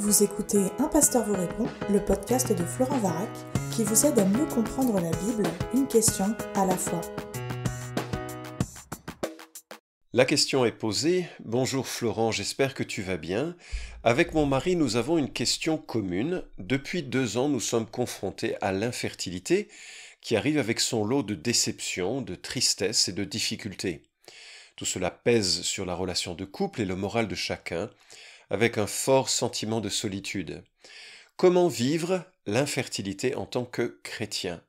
Vous écoutez Un pasteur vous répond, le podcast de Florent Varac, qui vous aide à mieux comprendre la Bible, une question à la fois. La question est posée. Bonjour Florent, j'espère que tu vas bien. Avec mon mari, nous avons une question commune. Depuis deux ans, nous sommes confrontés à l'infertilité qui arrive avec son lot de déceptions, de tristesse et de difficultés. Tout cela pèse sur la relation de couple et le moral de chacun, avec un fort sentiment de solitude. Comment vivre l'infertilité en tant que chrétien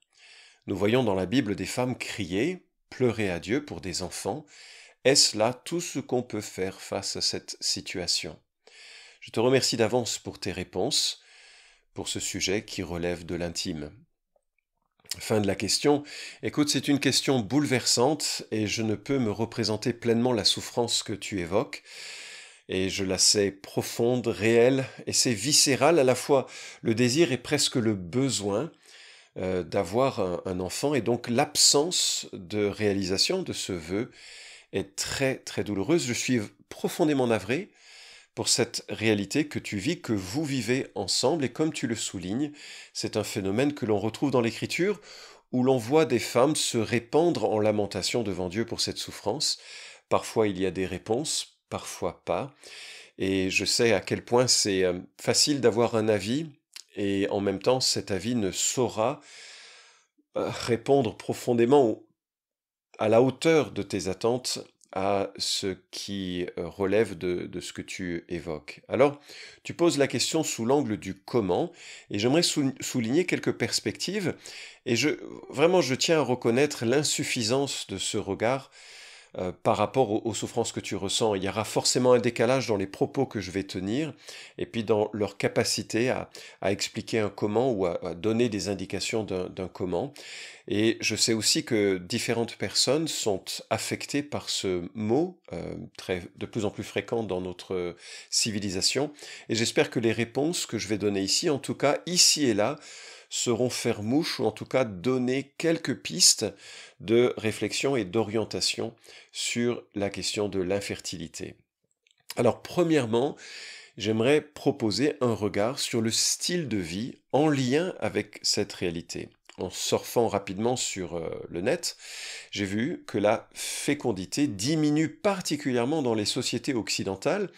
Nous voyons dans la Bible des femmes crier, pleurer à Dieu pour des enfants. Est-ce là tout ce qu'on peut faire face à cette situation Je te remercie d'avance pour tes réponses, pour ce sujet qui relève de l'intime. Fin de la question. Écoute, c'est une question bouleversante et je ne peux me représenter pleinement la souffrance que tu évoques et je la sais profonde, réelle, et c'est viscéral à la fois le désir est presque le besoin euh, d'avoir un, un, enfant, et donc l'absence de réalisation de ce vœu est très très douloureuse. Je suis profondément navré pour cette réalité que tu vis, que vous vivez ensemble, et comme tu le soulignes, c'est un phénomène que l'on retrouve dans l'Écriture, où l'on voit des femmes se répandre en lamentation devant Dieu pour cette souffrance. Parfois il y a des réponses, parfois pas. Et je sais à quel point c'est euh, facile d'avoir un avis, et en même temps, cet avis ne saura euh, répondre profondément à la hauteur de tes attentes à ce qui euh, relève de, ce que tu évoques. Alors, tu poses la question sous l'angle du comment, et j'aimerais souligner quelques perspectives, et vraiment je tiens à reconnaître l'insuffisance de ce regard euh, par rapport aux, souffrances que tu ressens. Il y aura forcément un décalage dans les propos que je vais tenir et puis dans leur capacité à, expliquer un comment ou à, donner des indications d'un comment. Et je sais aussi que différentes personnes sont affectées par ce mot, euh, de plus en plus fréquent dans notre civilisation. Et j'espère que les réponses que je vais donner ici, en tout cas ici et là, seront faire mouche ou en tout cas donner quelques pistes de réflexion et d'orientation sur la question de l'infertilité. Alors premièrement, j'aimerais proposer un regard sur le style de vie en lien avec cette réalité. En surfant rapidement sur euh, le net, j'ai vu que la fécondité diminue particulièrement dans les sociétés occidentales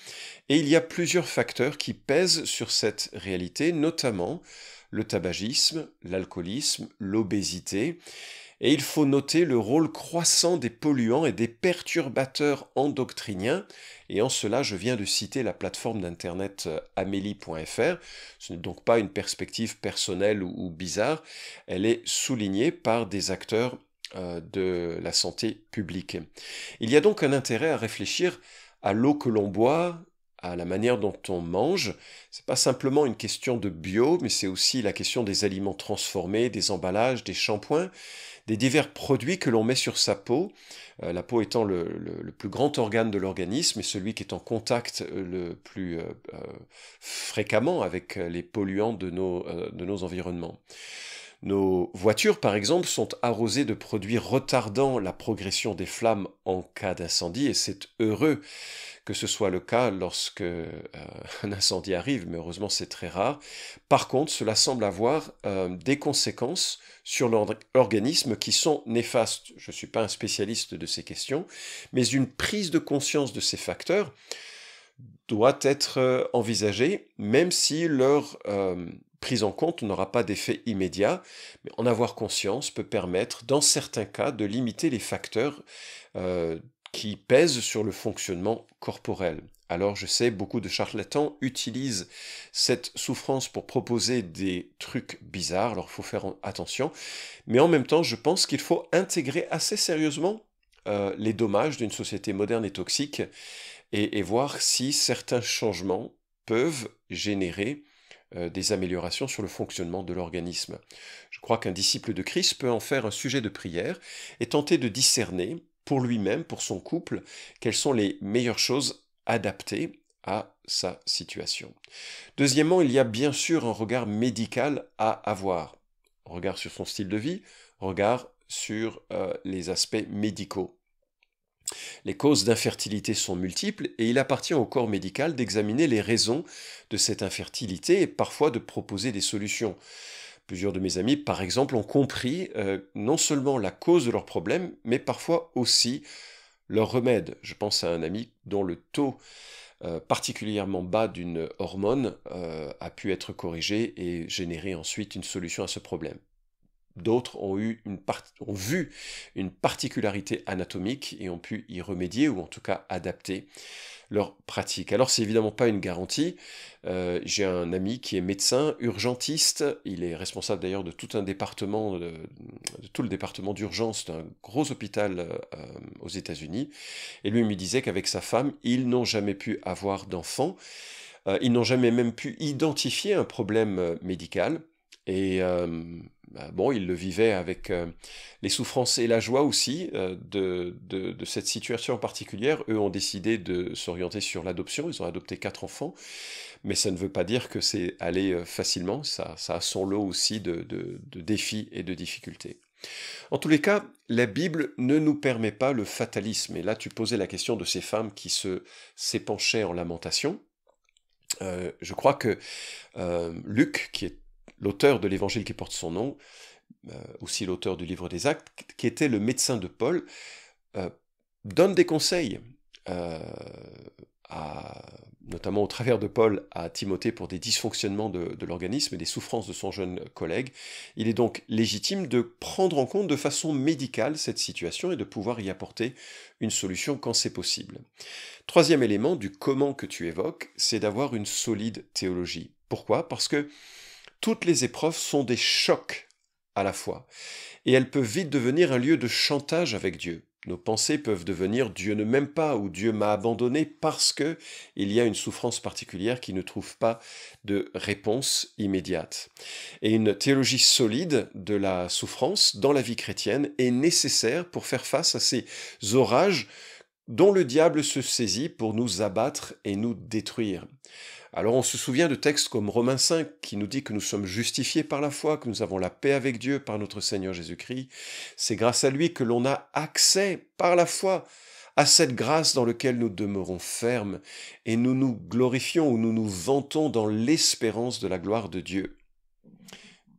et il y a plusieurs facteurs qui pèsent sur cette réalité, notamment le tabagisme, l'alcoolisme, l'obésité. Et il faut noter le rôle croissant des polluants et des perturbateurs endocriniens. Et en cela, je viens de citer la plateforme d'internet euh, amélie.fr. Ce n'est donc pas une perspective personnelle ou bizarre. Elle est soulignée par des acteurs euh, de la santé publique. Il y a donc un intérêt à réfléchir à l'eau que l'on boit, à la manière dont on mange. C'est pas simplement une question de bio, mais c'est aussi la question des aliments transformés, des emballages, des shampoings, des divers produits que l'on met sur sa peau, euh, la peau étant le, plus grand organe de l'organisme et celui qui est en contact euh, le plus euh, fréquemment avec les polluants de nos, de nos environnements. Nos voitures, par exemple, sont arrosées de produits retardant la progression des flammes en cas d'incendie, et c'est heureux que ce soit le cas lorsque euh, un incendie arrive, mais heureusement c'est très rare. Par contre, cela semble avoir euh, des conséquences sur l'organisme qui sont néfastes. Je ne suis pas un spécialiste de ces questions, mais une prise de conscience de ces facteurs doit être euh, envisagée, même si leur prise en compte n'aura pas d'effet immédiat, mais en avoir conscience peut permettre, dans certains cas, de limiter les facteurs euh, qui pèse sur le fonctionnement corporel. Alors je sais, beaucoup de charlatans utilisent cette souffrance pour proposer des trucs bizarres, alors il faut faire attention, mais en même temps je pense qu'il faut intégrer assez sérieusement euh, les dommages d'une société moderne et toxique et, voir si certains changements peuvent générer euh, des améliorations sur le fonctionnement de l'organisme. Je crois qu'un disciple de Christ peut en faire un sujet de prière et tenter de discerner pour lui-même, pour son couple, quelles sont les meilleures choses adaptées à sa situation. Deuxièmement, il y a bien sûr un regard médical à avoir. Regard sur son style de vie, regard sur euh, les aspects médicaux. Les causes d'infertilité sont multiples et il appartient au corps médical d'examiner les raisons de cette infertilité et parfois de proposer des solutions. Plusieurs de mes amis, par exemple, ont compris euh, non seulement la cause de leurs problèmes, mais parfois aussi leur remède. Je pense à un ami dont le taux euh, particulièrement bas d'une hormone euh, a pu être corrigé et générer ensuite une solution à ce problème. D'autres ont, eu ont vu une particularité anatomique et ont pu y remédier ou en tout cas adapter leur pratique. Alors c'est évidemment pas une garantie. Euh, j'ai un ami qui est médecin, urgentiste, il est responsable d'ailleurs de tout un département, de, tout le département d'urgence d'un gros hôpital euh, aux États-Unis. Et lui il me disait qu'avec sa femme, ils n'ont jamais pu avoir d'enfants. Euh, ils n'ont jamais même pu identifier un problème médical. Et bah, bon, ils le vivaient avec euh, les souffrances et la joie aussi euh, de, cette situation particulière. Eux ont décidé de s'orienter sur l'adoption, ils ont adopté quatre enfants, mais ça ne veut pas dire que c'est allé euh, facilement, ça, a son lot aussi de, défis et de difficultés. En tous les cas, la Bible ne nous permet pas le fatalisme. Et là, tu posais la question de ces femmes qui se s'épanchaient en lamentation. je crois que Luc, qui est l'auteur de l'évangile qui porte son nom, euh, aussi l'auteur du livre des actes, qui était le médecin de Paul, euh, donne des conseils, euh, notamment au travers de Paul à Timothée pour des dysfonctionnements de, de l'organisme et des souffrances de son jeune collègue. Il est donc légitime de prendre en compte de façon médicale cette situation et de pouvoir y apporter une solution quand c'est possible. Troisième élément du comment que tu évoques, c'est d'avoir une solide théologie. Pourquoi Parce que toutes les épreuves sont des chocs à la fois, et elles peuvent vite devenir un lieu de chantage avec Dieu. Nos pensées peuvent devenir Dieu ne m'aime pas ou Dieu m'a abandonné parce que il y a une souffrance particulière qui ne trouve pas de réponse immédiate. Et une théologie solide de la souffrance dans la vie chrétienne est nécessaire pour faire face à ces orages dont le diable se saisit pour nous abattre et nous détruire. Alors on se souvient de textes comme Romains 5 qui nous dit que nous sommes justifiés par la foi, que nous avons la paix avec Dieu par notre Seigneur Jésus-Christ. C'est grâce à lui que l'on a accès par la foi à cette grâce dans laquelle nous demeurons fermes et nous nous glorifions ou nous nous vantons dans l'espérance de la gloire de Dieu.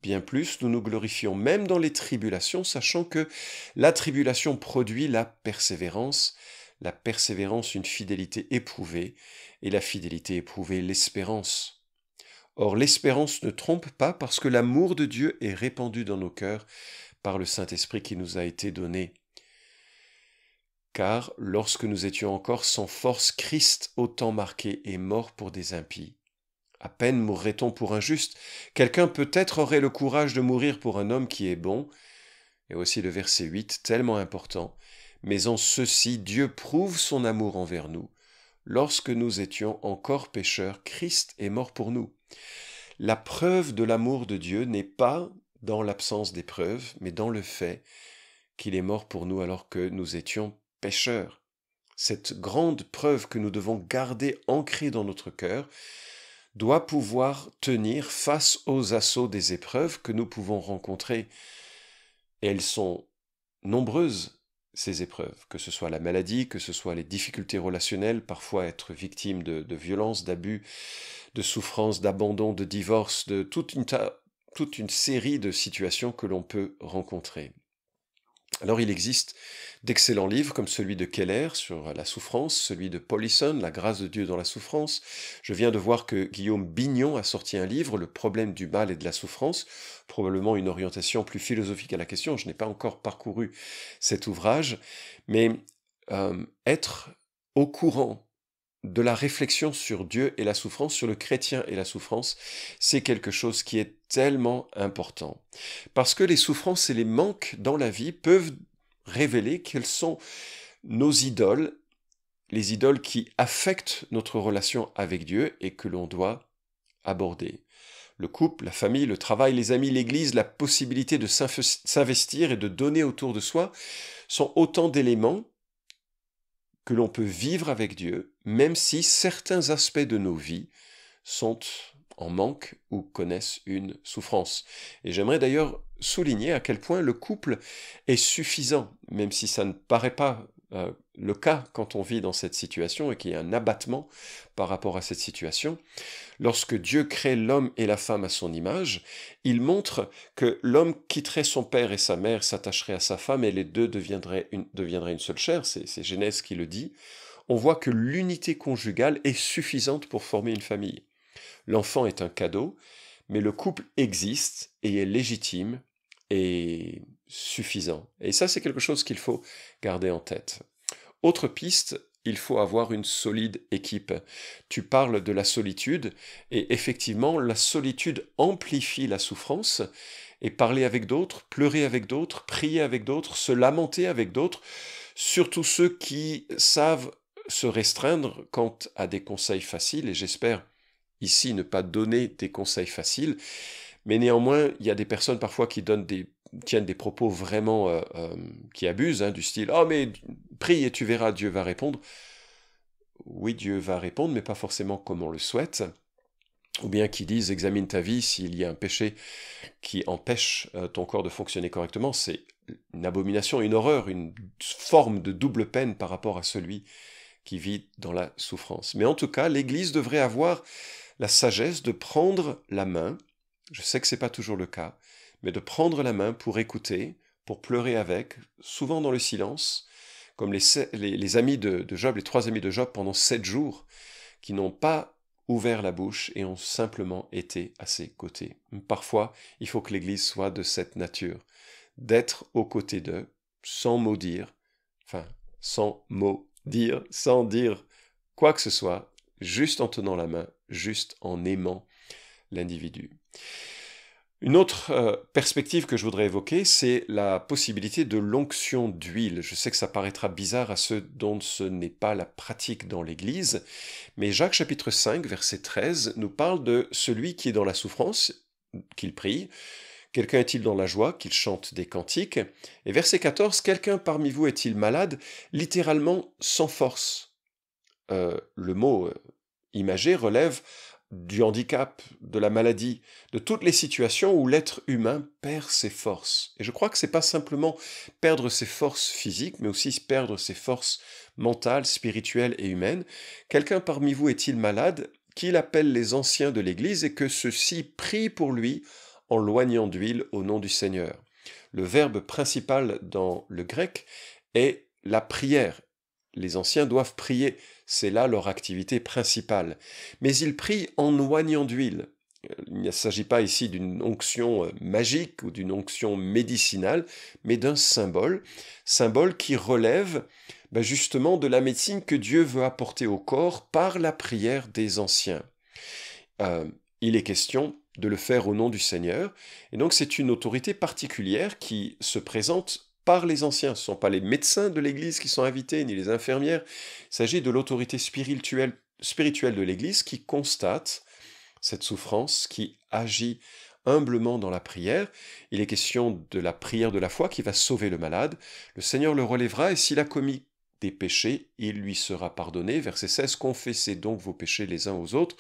Bien plus, nous nous glorifions même dans les tribulations, sachant que la tribulation produit la persévérance, la persévérance une fidélité éprouvée, et la fidélité éprouvée l'espérance. Or l'espérance ne trompe pas parce que l'amour de Dieu est répandu dans nos cœurs par le Saint-Esprit qui nous a été donné. Car lorsque nous étions encore sans force, Christ, autant marqué, est mort pour des impies. À peine mourrait-on pour un juste, quelqu'un peut-être aurait le courage de mourir pour un homme qui est bon. Et aussi le verset 8, tellement important. Mais en ceci, Dieu prouve son amour envers nous, Lorsque nous étions encore pécheurs, Christ est mort pour nous. La preuve de l'amour de Dieu n'est pas dans l'absence des preuves, mais dans le fait qu'il est mort pour nous alors que nous étions pécheurs. Cette grande preuve que nous devons garder ancrée dans notre cœur doit pouvoir tenir face aux assauts des épreuves que nous pouvons rencontrer. Elles sont nombreuses ces épreuves, que ce soit la maladie, que ce soit les difficultés relationnelles, parfois être victime de, violences, d'abus, de souffrances, d'abandon, de divorce, de toute une série de situations que l'on peut rencontrer. Alors il existe d'excellents livres comme celui de Keller sur la souffrance, celui de Paulison, La grâce de Dieu dans la souffrance. Je viens de voir que Guillaume Bignon a sorti un livre, Le problème du mal et de la souffrance, probablement une orientation plus philosophique à la question. Je n'ai pas encore parcouru cet ouvrage, mais euh, être au courant de la réflexion sur Dieu et la souffrance, sur le chrétien et la souffrance, c'est quelque chose qui est tellement important. Parce que les souffrances et les manques dans la vie peuvent révéler quelles sont nos idoles, les idoles qui affectent notre relation avec Dieu et que l'on doit aborder. Le couple, la famille, le travail, les amis, l'Église, la possibilité de s'investir et de donner autour de soi sont autant d'éléments que l'on peut vivre avec Dieu même si certains aspects de nos vies sont en manque ou connaissent une souffrance. Et j'aimerais d'ailleurs souligner à quel point le couple est suffisant, même si ça ne paraît pas euh, le cas quand on vit dans cette situation et qu'il y a un abattement par rapport à cette situation. Lorsque Dieu crée l'homme et la femme à son image, il montre que l'homme quitterait son père et sa mère, s'attacherait à sa femme et les deux deviendraient une, deviendraient une seule chair, c'est Genèse qui le dit on voit que l'unité conjugale est suffisante pour former une famille. L'enfant est un cadeau, mais le couple existe et est légitime et suffisant. Et ça, c'est quelque chose qu'il faut garder en tête. Autre piste, il faut avoir une solide équipe. Tu parles de la solitude, et effectivement, la solitude amplifie la souffrance, et parler avec d'autres, pleurer avec d'autres, prier avec d'autres, se lamenter avec d'autres, surtout ceux qui savent se restreindre quant à des conseils faciles, et j'espère ici ne pas donner des conseils faciles, mais néanmoins, il y a des personnes parfois qui donnent des, tiennent des propos vraiment euh, euh, qui abusent, hein, du style ⁇ Oh mais prie et tu verras, Dieu va répondre ⁇ Oui, Dieu va répondre, mais pas forcément comme on le souhaite. Ou bien qui disent ⁇ Examine ta vie, s'il y a un péché qui empêche euh, ton corps de fonctionner correctement, c'est une abomination, une horreur, une forme de double peine par rapport à celui qui vit dans la souffrance. Mais en tout cas, l'Église devrait avoir la sagesse de prendre la main, je sais que ce n'est pas toujours le cas, mais de prendre la main pour écouter, pour pleurer avec, souvent dans le silence, comme les, amis de, Job, les trois amis de Job pendant sept jours, qui n'ont pas ouvert la bouche et ont simplement été à ses côtés. Parfois, il faut que l'Église soit de cette nature, d'être aux côtés d'eux, sans dire, enfin, sans mot dire sans dire quoi que ce soit, juste en tenant la main, juste en aimant l'individu. Une autre euh, perspective que je voudrais évoquer, c'est la possibilité de l'onction d'huile. Je sais que ça paraîtra bizarre à ceux dont ce n'est pas la pratique dans l'Église, mais Jacques chapitre 5, verset 13, nous parle de celui qui est dans la souffrance, qu'il prie, Quelqu'un est-il dans la joie qu'il chante des cantiques Et verset 14, quelqu'un parmi vous est-il malade, littéralement sans force euh, Le mot euh, imagé relève du handicap, de la maladie, de toutes les situations où l'être humain perd ses forces. Et je crois que ce n'est pas simplement perdre ses forces physiques, mais aussi perdre ses forces mentales, spirituelles et humaines. Quelqu'un parmi vous est-il malade qu'il appelle les anciens de l'Église et que ceux-ci prient pour lui loignant d'huile au nom du Seigneur. Le verbe principal dans le grec est la prière. Les anciens doivent prier, c'est là leur activité principale. Mais ils prient en loignant d'huile. Il ne s'agit pas ici d'une onction euh, magique ou d'une onction médicinale, mais d'un symbole, symbole qui relève ben, justement de la médecine que Dieu veut apporter au corps par la prière des anciens. Euh, il est question de le faire au nom du Seigneur. Et donc c'est une autorité particulière qui se présente par les anciens. Ce ne sont pas les médecins de l'Église qui sont invités, ni les infirmières. Il s'agit de l'autorité spirituelle, de l'Église qui constate cette souffrance, qui agit humblement dans la prière. Il est question de la prière de la foi qui va sauver le malade. Le Seigneur le relèvera et s'il a commis des péchés, il lui sera pardonné. Verset 16, confessez donc vos péchés les uns aux autres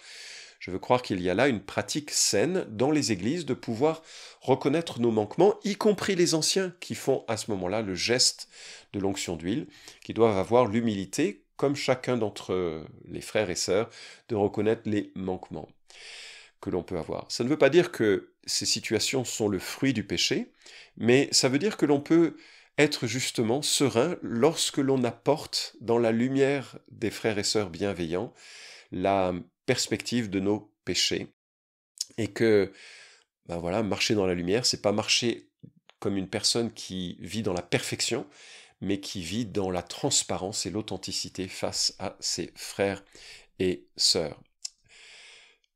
je veux croire qu'il y a là une pratique saine dans les églises de pouvoir reconnaître nos manquements, y compris les anciens qui font à ce moment-là le geste de l'onction d'huile, qui doivent avoir l'humilité, comme chacun d'entre les frères et sœurs, de reconnaître les manquements que l'on peut avoir. Ça ne veut pas dire que ces situations sont le fruit du péché, mais ça veut dire que l'on peut être justement serein lorsque l'on apporte dans la lumière des frères et sœurs bienveillants la perspective de nos péchés. Et que, ben voilà, marcher dans la lumière, c'est pas marcher comme une personne qui vit dans la perfection, mais qui vit dans la transparence et l'authenticité face à ses frères et sœurs.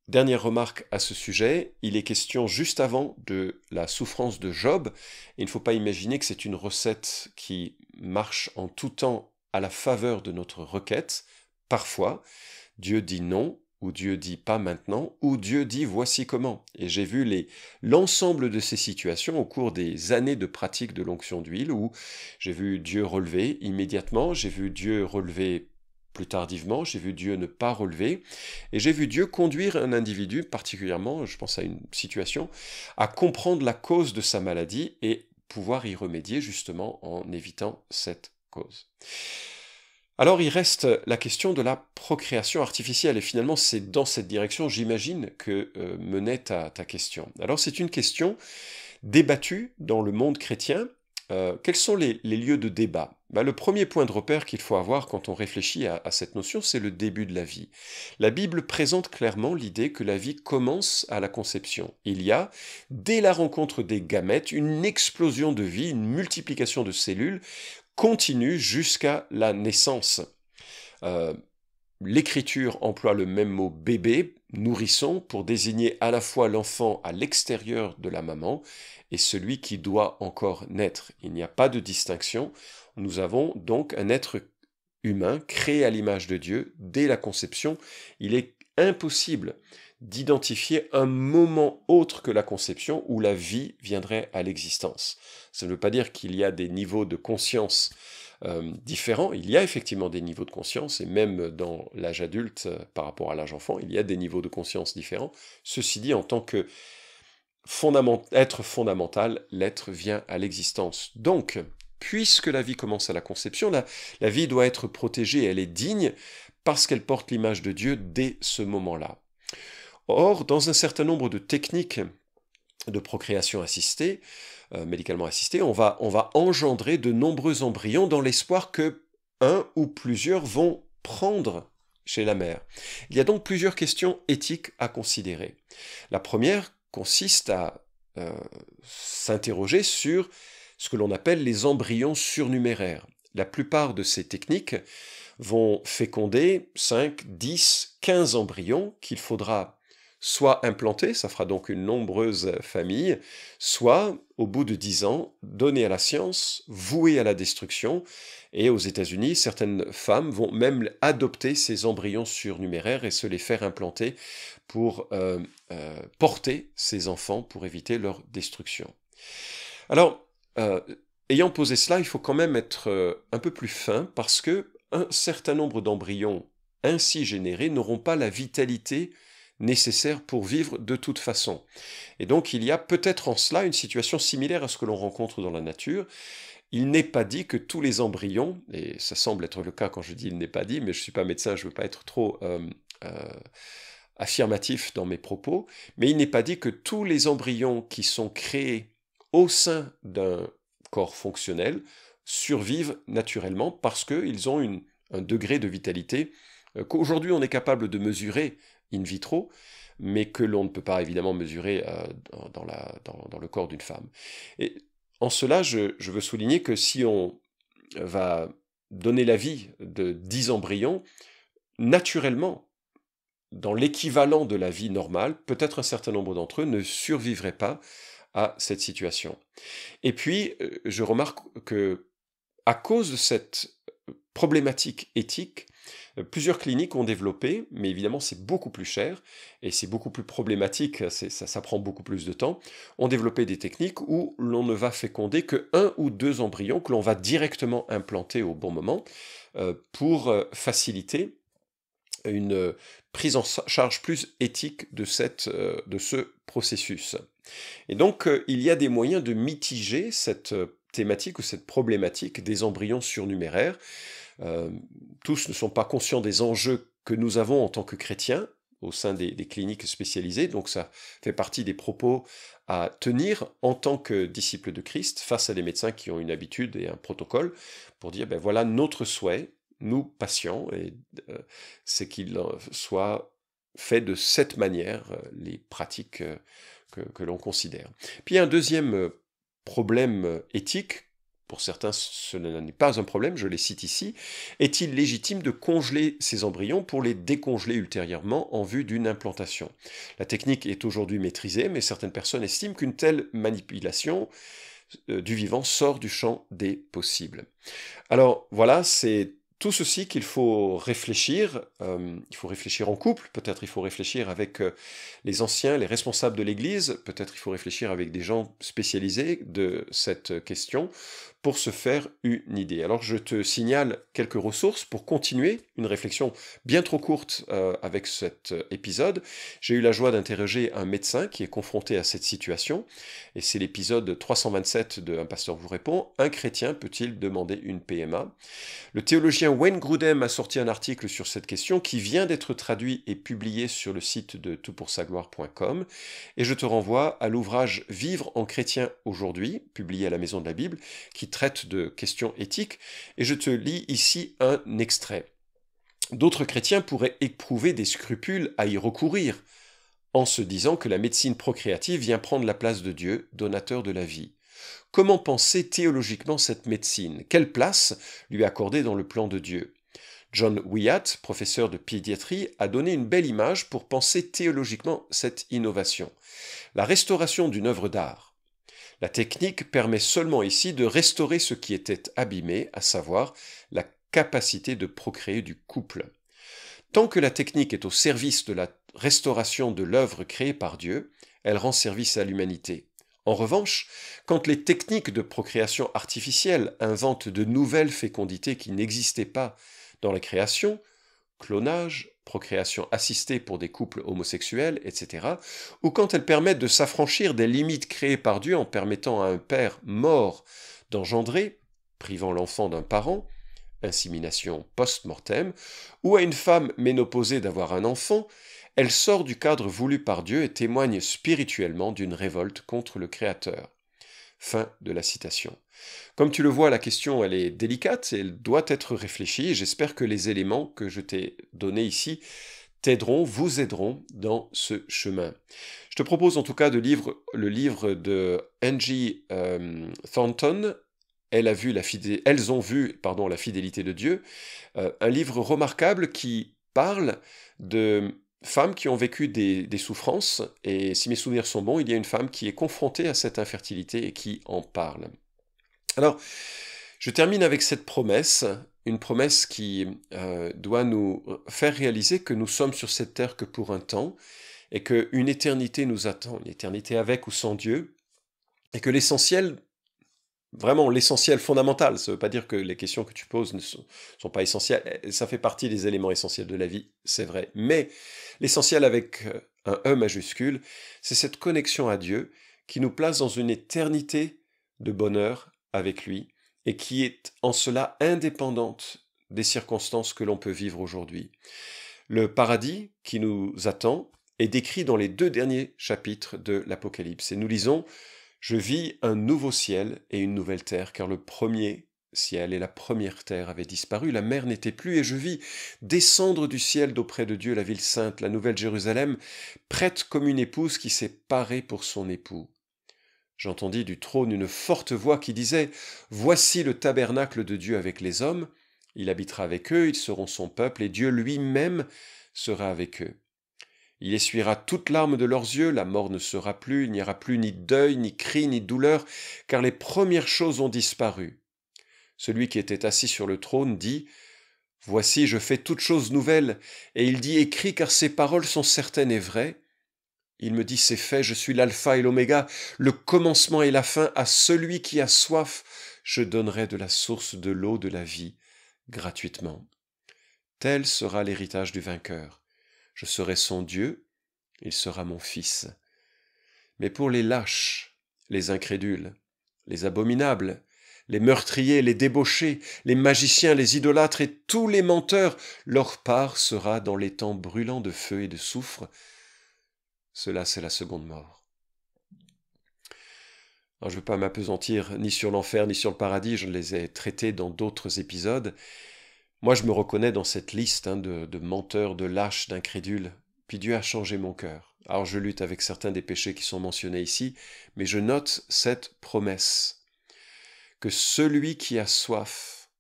Dernière remarque à ce sujet, il est question juste avant de la souffrance de Job, et il ne faut pas imaginer que c'est une recette qui marche en tout temps à la faveur de notre requête. Parfois, Dieu dit non, où Dieu dit pas maintenant, où Dieu dit voici comment. Et j'ai vu l'ensemble de ces situations au cours des années de pratique de l'onction d'huile, où j'ai vu Dieu relever immédiatement, j'ai vu Dieu relever plus tardivement, j'ai vu Dieu ne pas relever, et j'ai vu Dieu conduire un individu, particulièrement, je pense à une situation, à comprendre la cause de sa maladie et pouvoir y remédier justement en évitant cette cause. Alors il reste la question de la procréation artificielle, et finalement c'est dans cette direction, j'imagine, que euh, menait ta, question. Alors c'est une question débattue dans le monde chrétien. Euh, quels sont les, lieux de débat bah, Le premier point de repère qu'il faut avoir quand on réfléchit à, à cette notion, c'est le début de la vie. La Bible présente clairement l'idée que la vie commence à la conception. Il y a, dès la rencontre des gamètes, une explosion de vie, une multiplication de cellules continue jusqu'à la naissance. Euh, l'écriture emploie le même mot bébé, nourrisson, pour désigner à la fois l'enfant à l'extérieur de la maman et celui qui doit encore naître. Il n'y a pas de distinction. Nous avons donc un être humain créé à l'image de Dieu dès la conception. Il est impossible d'identifier un moment autre que la conception où la vie viendrait à l'existence. Ça ne veut pas dire qu'il y a des niveaux de conscience euh, différents. Il y a effectivement des niveaux de conscience, et même dans l'âge adulte euh, par rapport à l'âge enfant, il y a des niveaux de conscience différents. Ceci dit, en tant que être fondamental, l'être vient à l'existence. Donc, puisque la vie commence à la conception, la vie doit être protégée, elle est digne parce qu'elle porte l'image de Dieu dès ce moment-là. Or, dans un certain nombre de techniques de procréation assistée, euh, médicalement assistée, on va, engendrer de nombreux embryons dans l'espoir que un ou plusieurs vont prendre chez la mère. Il y a donc plusieurs questions éthiques à considérer. La première consiste à euh, s'interroger sur ce que l'on appelle les embryons surnuméraires. La plupart de ces techniques vont féconder 5, 10, 15 embryons qu'il faudra soit implantés, ça fera donc une nombreuse famille, soit, au bout de dix ans, donné à la science, vouée à la destruction, et aux États-Unis, certaines femmes vont même adopter ces embryons surnuméraires et se les faire implanter pour euh, euh, porter ces enfants pour éviter leur destruction. Alors, euh, ayant posé cela, il faut quand même être un peu plus fin parce que un certain nombre d'embryons ainsi générés n'auront pas la vitalité nécessaires pour vivre de toute façon. Et donc il y a peut-être en cela une situation similaire à ce que l'on rencontre dans la nature. Il n'est pas dit que tous les embryons, et ça semble être le cas quand je dis il n'est pas dit, mais je ne suis pas médecin, je ne veux pas être trop euh, euh, affirmatif dans mes propos, mais il n'est pas dit que tous les embryons qui sont créés au sein d'un corps fonctionnel survivent naturellement parce qu'ils ont un degré de vitalité euh, qu'aujourd'hui on est capable de mesurer in vitro, mais que l'on ne peut pas évidemment mesurer euh, dans, le corps d'une femme. Et en cela, je, veux souligner que si on va donner la vie de 10 embryons, naturellement, dans l'équivalent de la vie normale, peut-être un certain nombre d'entre eux ne survivraient pas à cette situation. Et puis, euh, je remarque que, à cause de cette problématique éthique, euh, Plusieurs cliniques ont développé, mais évidemment c'est beaucoup plus cher et c'est beaucoup plus problématique, ça, prend beaucoup plus de temps, ont développé des techniques où l'on ne va féconder que un ou deux embryons que l'on va directement implanter au bon moment euh, pour euh, faciliter une prise en charge plus éthique de, de ce processus. Et donc il y a des moyens de mitiger cette thématique ou cette problématique des embryons surnuméraires euh, tous ne sont pas conscients des enjeux que nous avons en tant que chrétiens au sein des, cliniques spécialisées, donc ça fait partie des propos à tenir en tant que disciple de Christ face à des médecins qui ont une habitude et un protocole pour dire, ben voilà notre souhait, nous patients, et euh, c'est qu'il soit fait de cette manière euh, les pratiques que, que l'on considère. Puis un deuxième problème éthique pour certains ce n'est pas un problème, je les cite ici, est-il légitime de congeler ces embryons pour les décongeler ultérieurement en vue d'une implantation La technique est aujourd'hui maîtrisée, mais certaines personnes estiment qu'une telle manipulation euh, du vivant sort du champ des possibles. Alors voilà, c'est tout ceci qu'il faut réfléchir, euh, il faut réfléchir en couple, peut-être il faut réfléchir avec euh, les anciens, les responsables de l'Église, peut-être il faut réfléchir avec des gens spécialisés de cette question pour se faire une idée. Alors je te signale quelques ressources pour continuer une réflexion bien trop courte euh, avec cet euh, épisode. J'ai eu la joie d'interroger un médecin qui est confronté à cette situation, et c'est l'épisode 327 de Un pasteur vous répond, un chrétien peut-il demander une PMA Le théologien Wayne Grudem a sorti un article sur cette question qui vient d'être traduit et publié sur le site de toutpoursagloire.com, et je te renvoie à l'ouvrage Vivre en chrétien aujourd'hui, publié à la Maison de la Bible, qui traite de questions éthiques, et je te lis ici un extrait. D'autres chrétiens pourraient éprouver des scrupules à y recourir, en se disant que la médecine procréative vient prendre la place de Dieu, donateur de la vie. Comment penser théologiquement cette médecine Quelle place lui accorder dans le plan de Dieu John Wyatt, professeur de pédiatrie, a donné une belle image pour penser théologiquement cette innovation. La restauration d'une œuvre d'art, la technique permet seulement ici de restaurer ce qui était abîmé, à savoir la capacité de procréer du couple. Tant que la technique est au service de la restauration de l'œuvre créée par Dieu, elle rend service à l'humanité. En revanche, quand les techniques de procréation artificielle inventent de nouvelles fécondités qui n'existaient pas dans la création, clonage, procréation assistée pour des couples homosexuels, etc., ou quand elles permettent de s'affranchir des limites créées par Dieu en permettant à un père mort d'engendrer, privant l'enfant d'un parent, insémination post-mortem, ou à une femme ménopausée d'avoir un enfant, elle sort du cadre voulu par Dieu et témoigne spirituellement d'une révolte contre le Créateur. Fin de la citation. Comme tu le vois, la question, elle est délicate, et elle doit être réfléchie, j'espère que les éléments que je t'ai donnés ici t'aideront, vous aideront dans ce chemin. Je te propose en tout cas de lire le livre de Angie euh, Thornton, Elles ont vu pardon, la fidélité de Dieu, euh, un livre remarquable qui parle de femmes qui ont vécu des, souffrances, et si mes souvenirs sont bons, il y a une femme qui est confrontée à cette infertilité et qui en parle. Alors, je termine avec cette promesse, une promesse qui euh, doit nous faire réaliser que nous sommes sur cette terre que pour un temps, et qu'une éternité nous attend, une éternité avec ou sans Dieu, et que l'essentiel vraiment l'essentiel fondamental. Ça ne veut pas dire que les questions que tu poses ne sont, pas essentielles. Ça fait partie des éléments essentiels de la vie, c'est vrai. Mais l'essentiel avec euh, un E majuscule, c'est cette connexion à Dieu qui nous place dans une éternité de bonheur avec lui et qui est en cela indépendante des circonstances que l'on peut vivre aujourd'hui. Le paradis qui nous attend est décrit dans les deux derniers chapitres de l'Apocalypse et nous lisons je vis un nouveau ciel et une nouvelle terre, car le premier ciel et la première terre avaient disparu, la mer n'était plus, et je vis descendre du ciel d'auprès de Dieu la ville sainte, la nouvelle Jérusalem, prête comme une épouse qui s'est parée pour son époux. J'entendis du trône une forte voix qui disait Voici le tabernacle de Dieu avec les hommes, il habitera avec eux, ils seront son peuple, et Dieu lui-même sera avec eux. Il essuiera toute larmes de leurs yeux, la mort ne sera plus, il n'y aura plus ni deuil, ni cri, ni douleur, car les premières choses ont disparu. Celui qui était assis sur le trône dit Voici, je fais toute chose nouvelle. Et il dit Écris, car ces paroles sont certaines et vraies. Il me dit C'est fait, je suis l'alpha et l'oméga, le commencement et la fin. À celui qui a soif, je donnerai de la source de l'eau de la vie gratuitement. Tel sera l'héritage du vainqueur. Je serai son Dieu, il sera mon fils. Mais pour les lâches, les incrédules, les abominables, les meurtriers, les débauchés, les magiciens, les idolâtres et tous les menteurs, leur part sera dans les temps brûlants de feu et de soufre. Cela, c'est la seconde mort. je ne veux pas m'apesantir ni sur l'enfer ni sur le paradis, je les ai traités dans d'autres épisodes, moi, je me reconnais dans cette liste hein, de, menteurs, de lâches, d'incrédules. Puis Dieu a changé mon cœur. Alors je lutte avec certains des péchés qui sont mentionnés ici, mais je note cette promesse que celui qui a soif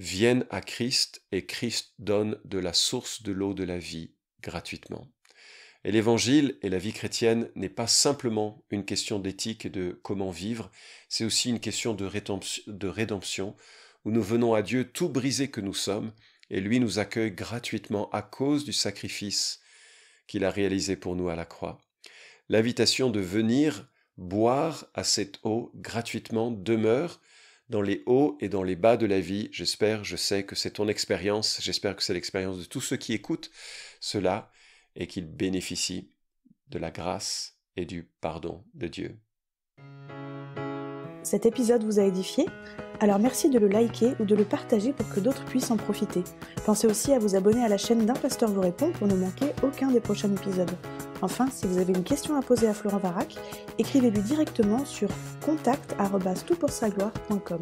vienne à Christ et Christ donne de la source de l'eau de la vie gratuitement. Et l'évangile et la vie chrétienne n'est pas simplement une question d'éthique et de comment vivre, c'est aussi une question de rédemption où nous venons à Dieu tout brisés que nous sommes, et lui nous accueille gratuitement à cause du sacrifice qu'il a réalisé pour nous à la croix. L'invitation de venir boire à cette eau gratuitement demeure dans les hauts et dans les bas de la vie. J'espère, je sais que c'est ton expérience, j'espère que c'est l'expérience de tous ceux qui écoutent cela et qu'ils bénéficient de la grâce et du pardon de Dieu. Cet épisode vous a édifié Alors merci de le liker ou de le partager pour que d'autres puissent en profiter. Pensez aussi à vous abonner à la chaîne d'un pasteur vous répond pour ne manquer aucun des prochains épisodes. Enfin, si vous avez une question à poser à Florent Varac, écrivez-lui directement sur contact@toutpoursagloire.com.